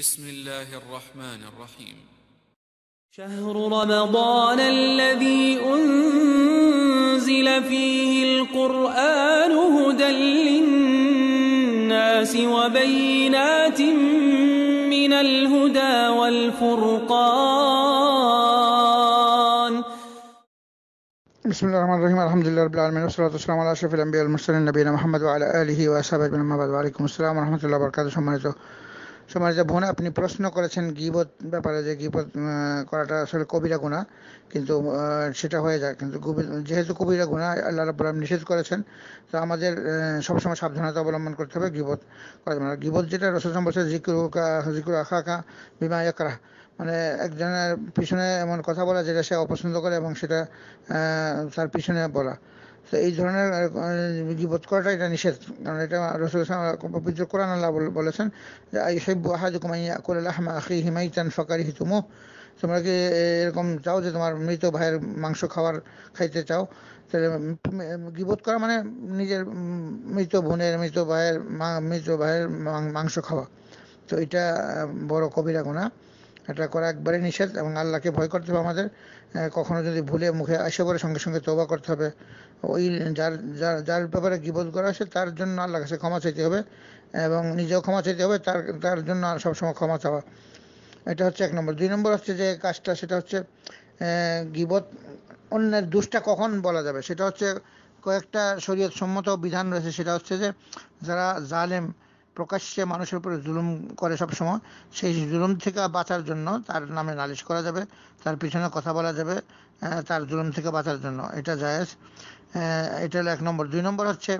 بسم الله الرحمن الرحيم شهر رمضان الذي أنزل فيه القرآن هدى للناس وبينات من الهدى والفرقان بسم الله الرحمن الرحيم الحمد لله رب العالمين والصلاة والسلام على أشرف الأنبياء والمرسلين نبينا محمد وعلى آله وأصحابه أجمعين وعليكم السلام ورحمة الله وبركاته সমাজে বোন আপনি প্রশ্ন করেছেন গিবত ব্যাপারে যে গিবত করাটা আসলে কবিরা গুণা কিন্তু সেটা হয়ে যায় কিন্তু যেহেতু কবিরা গুণা আল্লাহ রাব্বুল আলম নিষেধ করেছেন তো আমাদের সবসময় সাবধানতা অবলম্বন করতে হবে গিবত করা যাবে না গিবত যেটা রসদ সম্পর্কে জিকুর জিকুর আখা আঁকা বিমা একরা মানে একজনের পিছনে এমন কথা বলা যেটা সে অপছন্দ করে এবং সেটা তার পিছনে বলা তো এই ধরনের গিবত করাটা এটা নিষেধ কারণ এটা রসুল পবিত্র কোরআন আল্লাহ বলেছেন যে আইসেব্য হাজুকুমাইয়া কোরআল্লাহ আখি হিমাইতান ফকারি হিতুমো তোমরা কি এরকম চাও যে তোমার মৃত ভাইয়ের মাংস খাওয়ার খাইতে চাও তাহলে গিবোধ করা মানে নিজের মৃত বোনের মৃত ভাইয়ের মৃত ভাইয়ের মাংস খাওয়া তো এটা বড় কবিরা গোনা এটা করা একবারে নিষেধ এবং আল্লাহকে ভয় করতে হবে আমাদের কখনো যদি ভুলে মুখে আসে পরে সঙ্গে সঙ্গে তোবা করতে হবে ওই যার যার যার ব্যাপারে গিবোধ করা হয়েছে তার জন্য আল্লাহ কাছে ক্ষমা চাইতে হবে এবং নিজেও ক্ষমা চাইতে হবে তার তার জন্য সবসময় ক্ষমা চাওয়া এটা হচ্ছে এক নম্বর দুই নম্বর হচ্ছে যে কাজটা সেটা হচ্ছে গিবত অন্যের দুষ্টা কখন বলা যাবে সেটা হচ্ছে কয়েকটা শরীয়ত সম্মত বিধান রয়েছে সেটা হচ্ছে যে যারা জালেম প্রকাশ্যে মানুষের উপরে জুলুম করে সব সময় সেই জুলুম থেকে বাঁচার জন্য তার নামে নালিশ করা যাবে তার পিছনে কথা বলা যাবে তার জুলুম থেকে বাঁচার জন্য এটা জায়েজ এটা হলো এক নম্বর দুই নম্বর হচ্ছে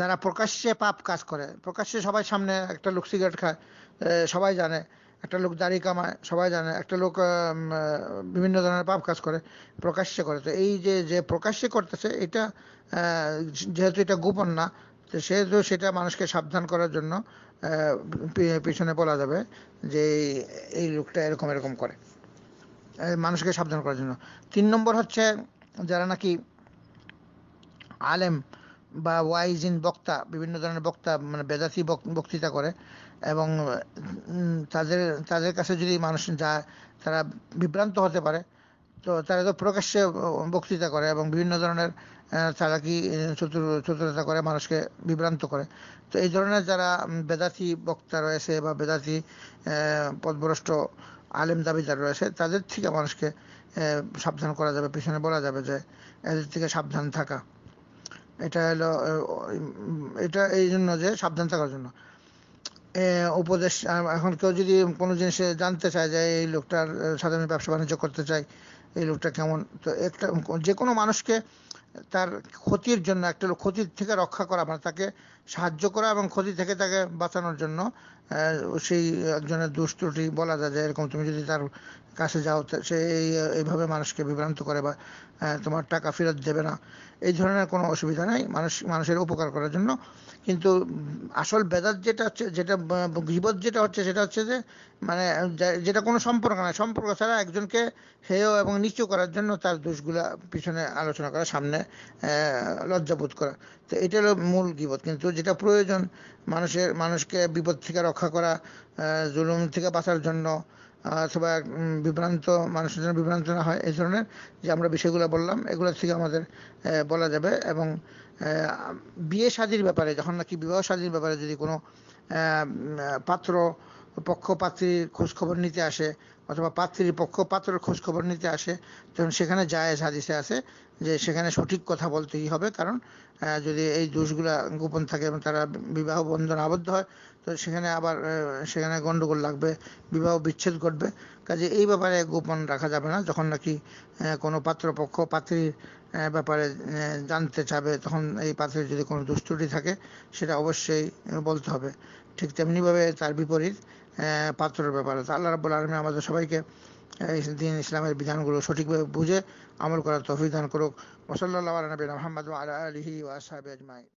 যারা প্রকাশ্যে পাপ কাজ করে প্রকাশ্যে সবাই সামনে একটা লোক সিগারেট খায় সবাই জানে একটা লোক দাড়ি কামায় সবাই জানে একটা লোক বিভিন্ন ধরনের পাপ কাজ করে প্রকাশ্যে করে তো এই যে যে প্রকাশ্যে করতেছে এটা যেহেতু এটা গোপন না তো সেহেতু সেটা মানুষকে সাবধান করার জন্য পিছনে বলা যাবে যে এই লোকটা এরকম এরকম করে মানুষকে সাবধান করার জন্য তিন নম্বর হচ্ছে যারা নাকি আলেম বা ওয়াইজিন বক্তা বিভিন্ন ধরনের বক্তা মানে বেদাতি বক্তৃতা করে এবং তাদের তাদের কাছে যদি মানুষ যায় তারা বিভ্রান্ত হতে পারে তো তারা তো প্রকাশ্যে বক্তৃতা করে এবং বিভিন্ন ধরনের চালাকি চতুরতা করে মানুষকে বিভ্রান্ত করে তো এই ধরনের যারা বেদাতি বক্তা রয়েছে বা বেদাতি পদভ্রষ্ট আলেম দাবিদার রয়েছে তাদের থেকে মানুষকে সাবধান করা যাবে পিছনে বলা যাবে যে এদের থেকে সাবধান থাকা এটা হলো এটা এই জন্য যে সাবধান থাকার জন্য উপদেশ এখন কেউ যদি কোনো জিনিসে জানতে চায় যে এই লোকটার সাথে আমি ব্যবসা বাণিজ্য করতে চাই এই লোকটা কেমন তো একটা যে কোনো মানুষকে তার ক্ষতির জন্য একটা লোক ক্ষতির থেকে রক্ষা করা মানে তাকে সাহায্য করা এবং ক্ষতি থেকে তাকে বাঁচানোর জন্য সেই একজনের দুষ্টুটি বলা যায় যে এরকম তুমি যদি তার কাছে যাও সে এইভাবে মানুষকে বিভ্রান্ত করে বা তোমার টাকা ফেরত দেবে না এই ধরনের কোনো অসুবিধা নাই মানুষ মানুষের উপকার করার জন্য কিন্তু আসল বেদাত যেটা হচ্ছে যেটা বিপদ যেটা হচ্ছে সেটা হচ্ছে যে মানে যেটা কোনো সম্পর্ক নাই সম্পর্ক ছাড়া একজনকে হেয় এবং নিচু করার জন্য তার দোষগুলা পিছনে আলোচনা করা সামনে লজ্জাবোধ করা তো এটা হলো মূল বিপদ কিন্তু যেটা প্রয়োজন মানুষের মানুষকে বিপদ থেকে রক্ষা করা জুলুম থেকে বাঁচার জন্য অথবা বিভ্রান্ত মানুষের জন্য বিভ্রান্ত না হয় এই ধরনের যে আমরা বিষয়গুলো বললাম এগুলোর থেকে আমাদের বলা যাবে এবং বিয়ে শাদির ব্যাপারে যখন নাকি বিবাহ শাদির ব্যাপারে যদি কোনো পাত্র পক্ষপাত্রীর খোঁজখবর নিতে আসে অথবা পাত্রীর পক্ষ পাত্র খোঁজ খবর নিতে আসে তখন সেখানে জায়েজ হাদিসে আছে যে সেখানে সঠিক কথা বলতেই হবে কারণ যদি এই দোষগুলা গোপন থাকে এবং তারা বিবাহ বন্ধন আবদ্ধ হয় তো সেখানে আবার সেখানে গণ্ডগোল লাগবে বিবাহ বিচ্ছেদ ঘটবে কাজে এই ব্যাপারে গোপন রাখা যাবে না যখন নাকি কোনো পাত্রপক্ষ পাত্রীর ব্যাপারে জানতে চাবে তখন এই পাত্রের যদি কোনো দুষ্টুটি থাকে সেটা অবশ্যই বলতে হবে ঠিক তেমনিভাবে তার বিপরীত পাত্রের ব্যাপার আছে আল্লাহ রাবুল আলমী আমাদের সবাইকে দিন ইসলামের বিধানগুলো সঠিকভাবে বুঝে আমল করার তফিদান দান করুক ওসল্লা আলী মোহাম্মদ আলা আলহি ওয়াসাবে আজমাই